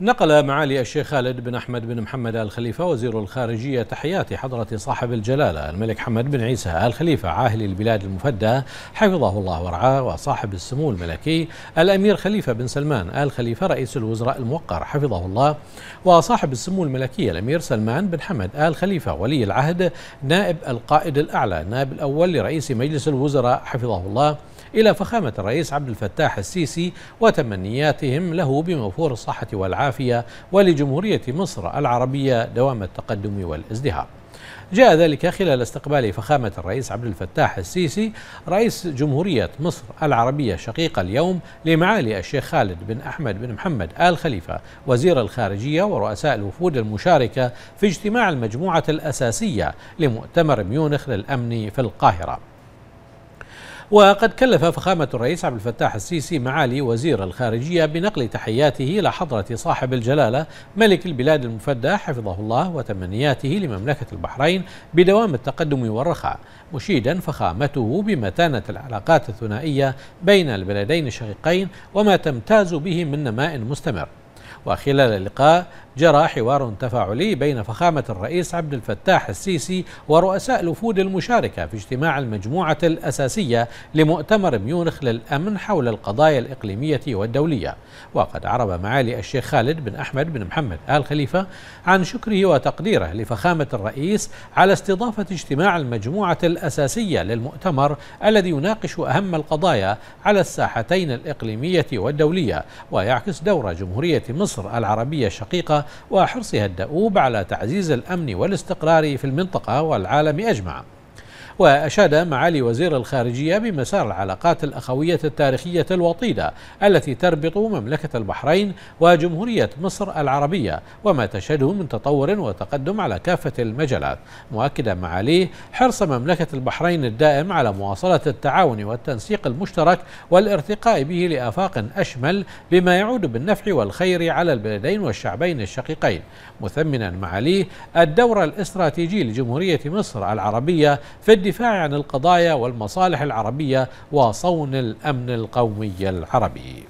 نقل معالي الشيخ خالد بن أحمد بن محمد آل خليفة وزير الخارجية تحيات حضرة صاحب الجلالة الملك حمد بن عيسى آل خليفة عاهل البلاد المفدى حفظه الله ورعاه وصاحب السمو الملكي الأمير خليفة بن سلمان آل خليفة رئيس الوزراء الموقر حفظه الله وصاحب السمو الملكي الأمير سلمان بن حمد آل خليفة ولي العهد نائب القائد الأعلى النائب الأول لرئيس مجلس الوزراء حفظه الله إلى فخامة الرئيس عبد الفتاح السيسي وتمنياتهم له بموفور الصحة والعافية والعافية ولجمهورية مصر العربية دوام التقدم والازدهار جاء ذلك خلال استقبال فخامة الرئيس عبد الفتاح السيسي رئيس جمهورية مصر العربية الشقيقة اليوم لمعالي الشيخ خالد بن أحمد بن محمد آل خليفة وزير الخارجية ورؤساء الوفود المشاركة في اجتماع المجموعة الأساسية لمؤتمر ميونخ للأمن في القاهرة وقد كلف فخامة الرئيس عبد الفتاح السيسي معالي وزير الخارجية بنقل تحياته إلى حضرة صاحب الجلالة ملك البلاد المفدى حفظه الله وتمنياته لمملكة البحرين بدوام التقدم والرخاء مشيدا فخامته بمتانة العلاقات الثنائية بين البلدين الشقيقين وما تمتاز به من نماء مستمر وخلال اللقاء جرى حوار تفاعلي بين فخامة الرئيس عبد الفتاح السيسي ورؤساء الوفود المشاركة في اجتماع المجموعة الأساسية لمؤتمر ميونخ للأمن حول القضايا الإقليمية والدولية وقد عرب معالي الشيخ خالد بن أحمد بن محمد آل خليفة عن شكره وتقديره لفخامة الرئيس على استضافة اجتماع المجموعة الأساسية للمؤتمر الذي يناقش أهم القضايا على الساحتين الإقليمية والدولية ويعكس دور جمهورية مصر العربية الشقيقة وحرصها الدؤوب على تعزيز الأمن والاستقرار في المنطقة والعالم أجمع وأشاد معالي وزير الخارجية بمسار العلاقات الأخوية التاريخية الوطيدة التي تربط مملكة البحرين وجمهورية مصر العربية وما تشهده من تطور وتقدم على كافة المجالات مؤكدا معاليه حرص مملكة البحرين الدائم على مواصلة التعاون والتنسيق المشترك والارتقاء به لآفاق أشمل بما يعود بالنفع والخير على البلدين والشعبين الشقيقين مثمنا معاليه الدور الاستراتيجي لجمهورية مصر العربية في الدفاع عن القضايا والمصالح العربية وصون الأمن القومي العربي